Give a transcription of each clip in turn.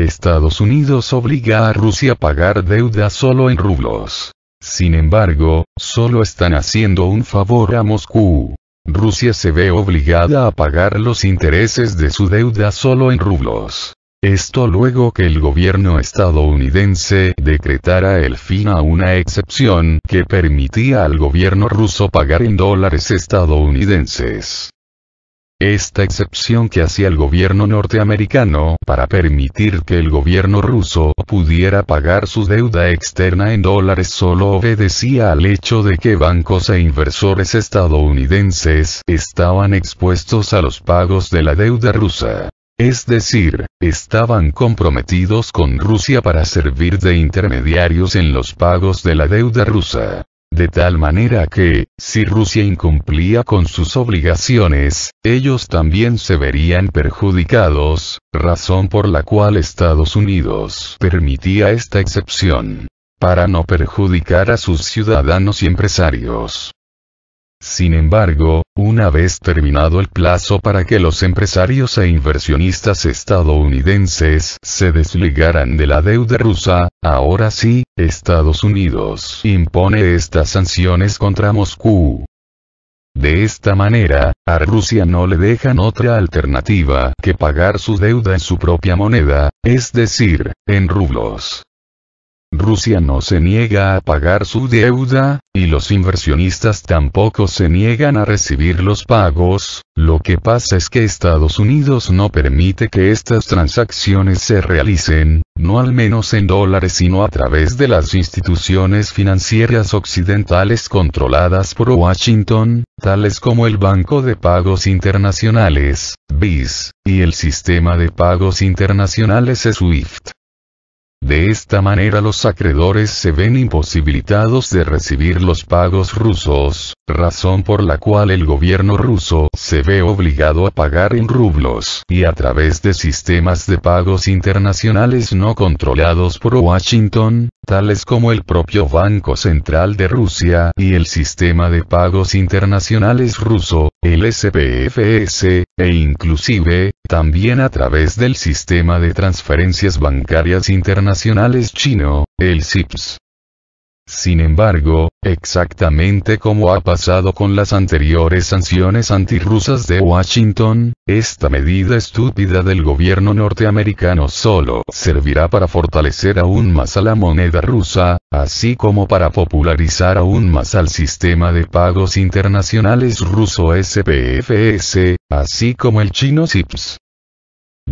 Estados Unidos obliga a Rusia a pagar deuda solo en rublos. Sin embargo, solo están haciendo un favor a Moscú. Rusia se ve obligada a pagar los intereses de su deuda solo en rublos. Esto luego que el gobierno estadounidense decretara el fin a una excepción que permitía al gobierno ruso pagar en dólares estadounidenses. Esta excepción que hacía el gobierno norteamericano para permitir que el gobierno ruso pudiera pagar su deuda externa en dólares solo obedecía al hecho de que bancos e inversores estadounidenses estaban expuestos a los pagos de la deuda rusa. Es decir, estaban comprometidos con Rusia para servir de intermediarios en los pagos de la deuda rusa de tal manera que, si Rusia incumplía con sus obligaciones, ellos también se verían perjudicados, razón por la cual Estados Unidos permitía esta excepción para no perjudicar a sus ciudadanos y empresarios. Sin embargo, una vez terminado el plazo para que los empresarios e inversionistas estadounidenses se desligaran de la deuda rusa, ahora sí, Estados Unidos impone estas sanciones contra Moscú. De esta manera, a Rusia no le dejan otra alternativa que pagar su deuda en su propia moneda, es decir, en rublos. Rusia no se niega a pagar su deuda, y los inversionistas tampoco se niegan a recibir los pagos, lo que pasa es que Estados Unidos no permite que estas transacciones se realicen, no al menos en dólares sino a través de las instituciones financieras occidentales controladas por Washington, tales como el Banco de Pagos Internacionales, BIS, y el Sistema de Pagos Internacionales SWIFT. De esta manera los acreedores se ven imposibilitados de recibir los pagos rusos, razón por la cual el gobierno ruso se ve obligado a pagar en rublos y a través de sistemas de pagos internacionales no controlados por Washington, tales como el propio Banco Central de Rusia y el Sistema de Pagos Internacionales Ruso, el SPFS, e inclusive, también a través del sistema de transferencias bancarias internacionales chino, el CIPS. Sin embargo, exactamente como ha pasado con las anteriores sanciones antirrusas de Washington, esta medida estúpida del gobierno norteamericano solo servirá para fortalecer aún más a la moneda rusa, así como para popularizar aún más al sistema de pagos internacionales ruso SPFS, así como el chino CIPS.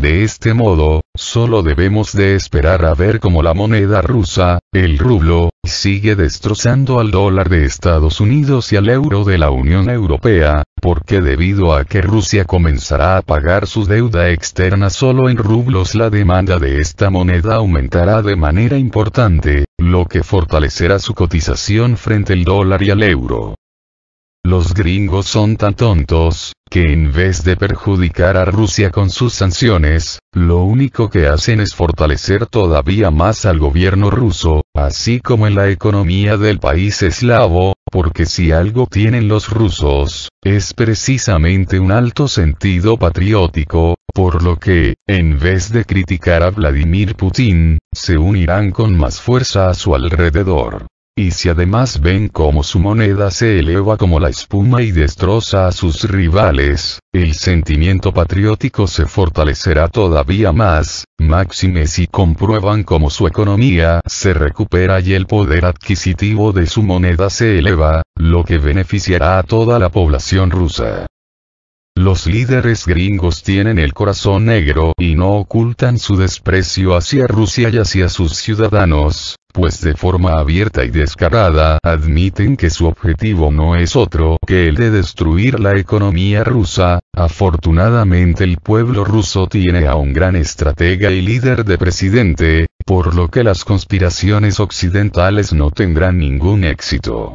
De este modo, solo debemos de esperar a ver cómo la moneda rusa, el rublo, sigue destrozando al dólar de Estados Unidos y al euro de la Unión Europea, porque debido a que Rusia comenzará a pagar su deuda externa solo en rublos la demanda de esta moneda aumentará de manera importante, lo que fortalecerá su cotización frente al dólar y al euro. Los gringos son tan tontos, que en vez de perjudicar a Rusia con sus sanciones, lo único que hacen es fortalecer todavía más al gobierno ruso, así como en la economía del país eslavo, porque si algo tienen los rusos, es precisamente un alto sentido patriótico, por lo que, en vez de criticar a Vladimir Putin, se unirán con más fuerza a su alrededor. Y si además ven cómo su moneda se eleva como la espuma y destroza a sus rivales, el sentimiento patriótico se fortalecerá todavía más, máxime si comprueban cómo su economía se recupera y el poder adquisitivo de su moneda se eleva, lo que beneficiará a toda la población rusa. Los líderes gringos tienen el corazón negro y no ocultan su desprecio hacia Rusia y hacia sus ciudadanos, pues de forma abierta y descarada admiten que su objetivo no es otro que el de destruir la economía rusa. Afortunadamente el pueblo ruso tiene a un gran estratega y líder de presidente, por lo que las conspiraciones occidentales no tendrán ningún éxito.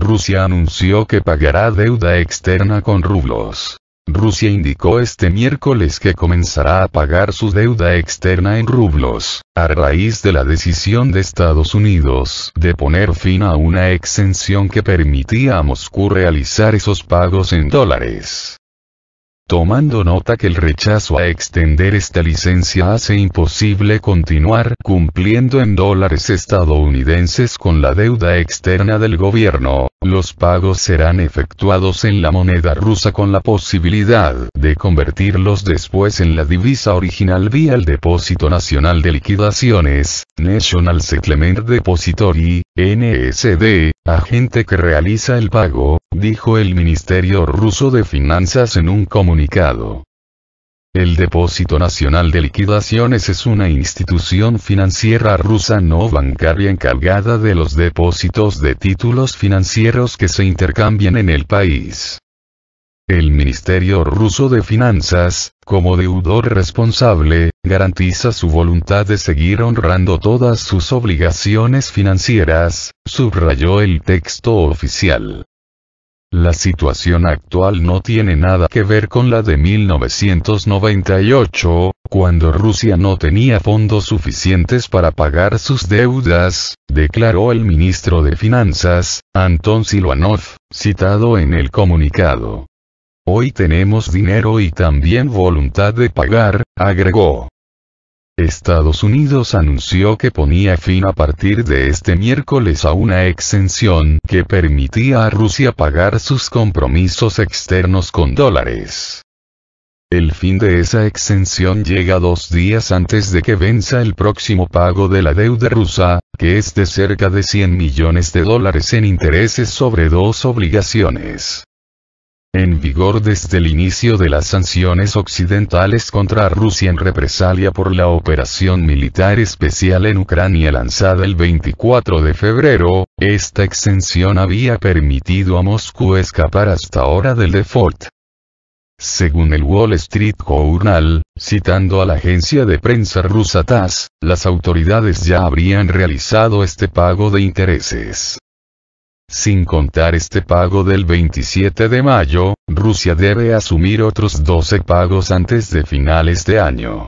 Rusia anunció que pagará deuda externa con rublos. Rusia indicó este miércoles que comenzará a pagar su deuda externa en rublos, a raíz de la decisión de Estados Unidos de poner fin a una exención que permitía a Moscú realizar esos pagos en dólares tomando nota que el rechazo a extender esta licencia hace imposible continuar cumpliendo en dólares estadounidenses con la deuda externa del gobierno, los pagos serán efectuados en la moneda rusa con la posibilidad de convertirlos después en la divisa original vía el Depósito Nacional de Liquidaciones, National Settlement Depository, NSD, agente que realiza el pago, dijo el Ministerio ruso de Finanzas en un comunicado. El Depósito Nacional de Liquidaciones es una institución financiera rusa no bancaria encargada de los depósitos de títulos financieros que se intercambian en el país. El Ministerio ruso de Finanzas, como deudor responsable, garantiza su voluntad de seguir honrando todas sus obligaciones financieras, subrayó el texto oficial. La situación actual no tiene nada que ver con la de 1998, cuando Rusia no tenía fondos suficientes para pagar sus deudas, declaró el ministro de Finanzas, Anton Siluanov, citado en el comunicado. Hoy tenemos dinero y también voluntad de pagar, agregó. Estados Unidos anunció que ponía fin a partir de este miércoles a una exención que permitía a Rusia pagar sus compromisos externos con dólares. El fin de esa exención llega dos días antes de que venza el próximo pago de la deuda rusa, que es de cerca de 100 millones de dólares en intereses sobre dos obligaciones en vigor desde el inicio de las sanciones occidentales contra Rusia en represalia por la operación militar especial en Ucrania lanzada el 24 de febrero, esta exención había permitido a Moscú escapar hasta ahora del default. Según el Wall Street Journal, citando a la agencia de prensa rusa TASS, las autoridades ya habrían realizado este pago de intereses. Sin contar este pago del 27 de mayo, Rusia debe asumir otros 12 pagos antes de finales de año.